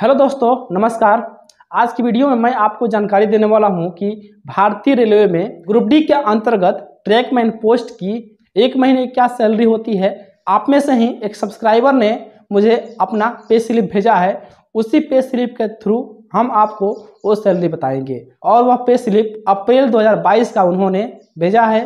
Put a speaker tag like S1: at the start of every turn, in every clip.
S1: hello दोस्तों नमस्कार आज की वीडियो में मैं आपको जानकारी देने वाला हूं कि भारतीय रेलवे में ग्रुप डी के अंतर्गत ट्रैकमैन पोस्ट की एक महीने क्या सैलरी होती है आप में से ही एक सब्सक्राइबर ने मुझे अपना पे स्लिप भेजा है उसी पे स्लिप के थ्रू हम आपको वो सैलरी बताएंगे और वह पे स्लिप अप्रैल 2022 का उन्होंने भेजा है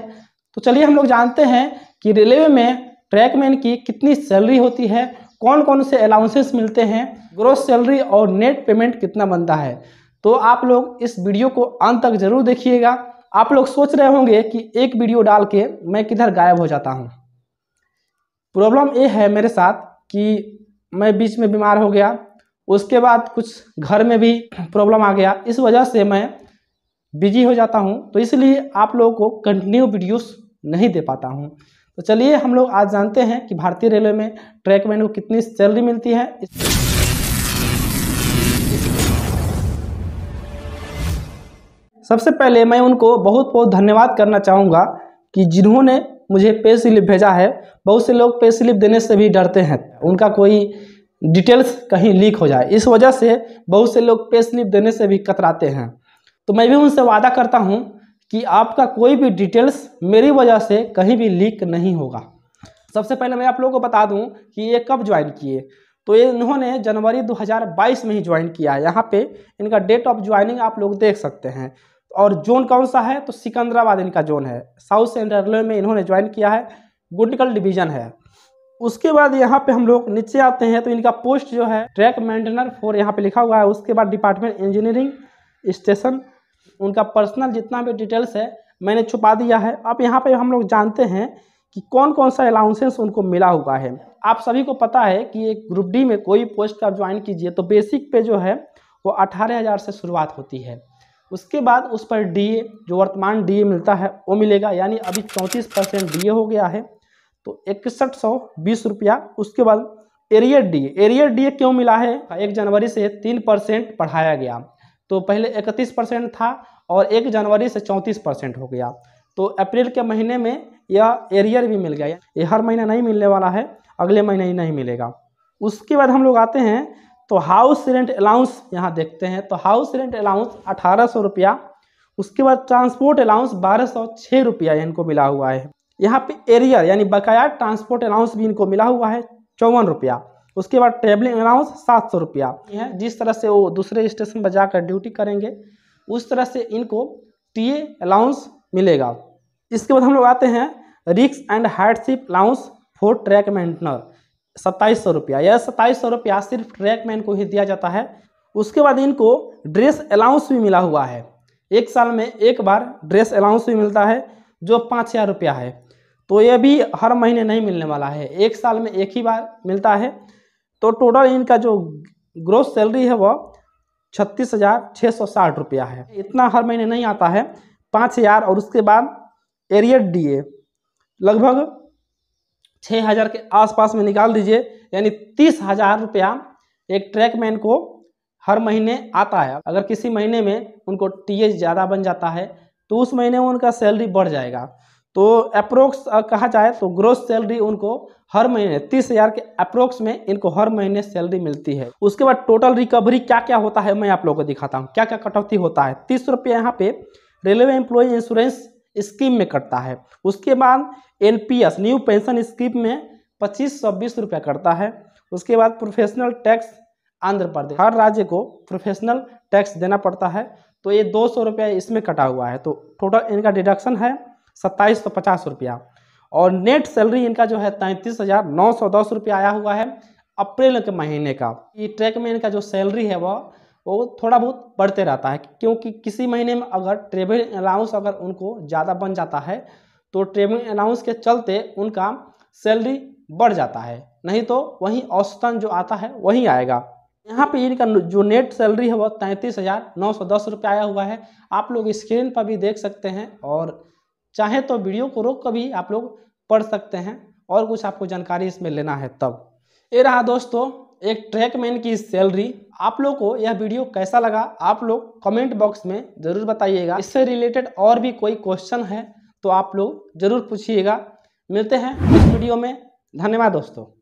S1: तो चलिए हम लोग जानते हैं कि रेलवे में ट्रैकमैन की कितनी सैलरी होती है कौन कौन से अलाउंसेस मिलते हैं ग्रोथ सैलरी और नेट पेमेंट कितना बनता है तो आप लोग इस वीडियो को अंत तक जरूर देखिएगा आप लोग सोच रहे होंगे कि एक वीडियो डाल के मैं किधर गायब हो जाता हूँ प्रॉब्लम ये है मेरे साथ कि मैं बीच में बीमार हो गया उसके बाद कुछ घर में भी प्रॉब्लम आ गया इस वजह से मैं बिजी हो जाता हूँ तो इसलिए आप लोगों को कंटिन्यू वीडियोस नहीं दे पाता हूँ तो चलिए हम लोग आज जानते हैं कि भारतीय रेलवे में ट्रैकमैन को कितनी सैलरी मिलती है सबसे पहले मैं उनको बहुत बहुत धन्यवाद करना चाहूँगा कि जिन्होंने मुझे पे स्लिप भेजा है बहुत से लोग पे स्लिप देने से भी डरते हैं उनका कोई डिटेल्स कहीं लीक हो जाए इस वजह से बहुत से लोग पे स्लिप देने से भी कतराते हैं तो मैं भी उनसे वादा करता हूँ कि आपका कोई भी डिटेल्स मेरी वजह से कहीं भी लीक नहीं होगा सबसे पहले मैं आप लोगों को बता दूं कि ये कब ज्वाइन किए तो ये इन्होंने जनवरी 2022 में ही ज्वाइन किया है यहाँ पे इनका डेट ऑफ ज्वाइनिंग आप लोग देख सकते हैं और जोन कौन सा है तो सिकंदराबाद इनका जोन है साउथ सेंट्रल रेलवे में इन्होंने ज्वाइन किया है गुंडकल डिवीजन है उसके बाद यहाँ पे हम लोग नीचे आते हैं तो इनका पोस्ट जो है ट्रैक मेंटेनर फोर यहाँ पे लिखा हुआ है उसके बाद डिपार्टमेंट इंजीनियरिंग स्टेशन उनका पर्सनल जितना भी डिटेल्स है मैंने छुपा दिया है अब यहाँ पर हम लोग जानते हैं कि कौन कौन सा अलाउंसेंस उनको मिला हुआ है आप सभी को पता है कि एक ग्रुप डी में कोई पोस्ट का ज्वाइन कीजिए तो बेसिक पे जो है वो अठारह हज़ार से शुरुआत होती है उसके बाद उस पर डीए जो वर्तमान डीए मिलता है वो मिलेगा यानी अभी चौंतीस परसेंट डी हो गया है तो इकसठ सौ बीस रुपया उसके बाद एरियर डी एरियर डी क्यों मिला है एक जनवरी से तीन परसेंट बढ़ाया गया तो पहले इकतीस परसेंट था और एक जनवरी से चौंतीस परसेंट हो गया तो अप्रैल के महीने में यह एरियर भी मिल गया ये हर महीना नहीं मिलने वाला है अगले महीने ही नहीं मिलेगा उसके बाद हम लोग आते हैं तो हाउस रेंट अलाउंस यहाँ देखते हैं तो हाउस रेंट अलाउंस अठारह सौ रुपया उसके बाद ट्रांसपोर्ट अलाउंस बारह सौ छः रुपया इनको मिला हुआ है यहाँ पे एरियर यानी बकाया ट्रांसपोर्ट अलाउंस भी इनको मिला हुआ है चौवन रुपया उसके बाद ट्रेवलिंग अलाउंस सात सौ रुपया जिस तरह से वो दूसरे स्टेशन पर जाकर ड्यूटी करेंगे उस तरह से इनको टी अलाउंस मिलेगा इसके बाद हम लोग आते हैं रिक्स and hardship allowance for track maintainer सत्ताईस सौ रुपया यह सत्ताईस सौ रुपया सिर्फ ट्रैक मैन को ही दिया जाता है उसके बाद इनको ड्रेस अलाउंस भी मिला हुआ है एक साल में एक बार ड्रेस अलाउंस भी मिलता है जो पाँच हज़ार रुपया है तो यह भी हर महीने नहीं मिलने वाला है एक साल में एक ही बार मिलता है तो टोटल इनका जो ग्रोस सैलरी है वह छत्तीस हज़ार छः सौ साठ रुपया है इतना हर महीने नहीं आता है पाँच हज़ार और उसके बाद डी ए लगभग छः हज़ार के आसपास में निकाल दीजिए यानी तीस हज़ार रुपया एक ट्रैकमैन को हर महीने आता है अगर किसी महीने में उनको टीएच ज़्यादा बन जाता है तो उस महीने में उनका सैलरी बढ़ जाएगा तो अप्रोक्स कहा जाए तो ग्रोथ सैलरी उनको हर महीने तीस हज़ार के अप्रोक्स में इनको हर महीने सैलरी मिलती है उसके बाद टोटल रिकवरी क्या क्या होता है मैं आप लोगों को दिखाता हूँ क्या क्या कटौती होता है तीस रुपये यहाँ पे रेलवे एम्प्लॉय इंश्योरेंस स्कीम में कटता है उसके बाद एनपीएस न्यू पेंशन स्कीम में पच्चीस सौ बीस रुपया कटता है उसके बाद प्रोफेशनल टैक्स आंध्र प्रदेश हर राज्य को प्रोफेशनल टैक्स देना पड़ता है तो ये दो सौ रुपया इसमें कटा हुआ है तो टोटल इनका डिडक्शन है सत्ताईस सौ पचास रुपया और नेट सैलरी इनका जो है तैंतीस हज़ार नौ सौ दस रुपया आया हुआ है अप्रैल के महीने का ये ट्रैक में इनका जो सैलरी है वह वो थोड़ा बहुत बढ़ते रहता है क्योंकि किसी महीने में अगर ट्रेवल अलाउंस अगर उनको ज़्यादा बन जाता है तो ट्रेवल अलाउंस के चलते उनका सैलरी बढ़ जाता है नहीं तो वहीं औसतन जो आता है वही आएगा यहाँ पे इनका जो नेट सैलरी है वह तैंतीस हज़ार नौ सौ दस रुपये आया हुआ है आप लोग स्क्रीन पर भी देख सकते हैं और चाहे तो वीडियो को रोक कर भी आप लोग पढ़ सकते हैं और कुछ आपको जानकारी इसमें लेना है तब ये रहा दोस्तों एक ट्रैकमैन की सैलरी आप लोग को यह वीडियो कैसा लगा आप लोग कमेंट बॉक्स में ज़रूर बताइएगा इससे रिलेटेड और भी कोई क्वेश्चन है तो आप लोग ज़रूर पूछिएगा मिलते हैं इस वीडियो में धन्यवाद दोस्तों